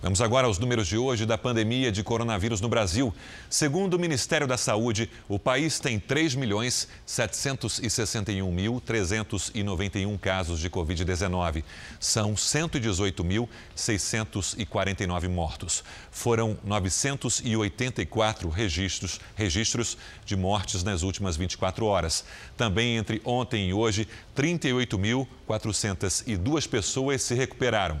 Vamos agora aos números de hoje da pandemia de coronavírus no Brasil. Segundo o Ministério da Saúde, o país tem 3.761.391 milhões casos de Covid-19. São 118.649 mortos. Foram 984 registros, registros de mortes nas últimas 24 horas. Também entre ontem e hoje, 38.402 pessoas se recuperaram.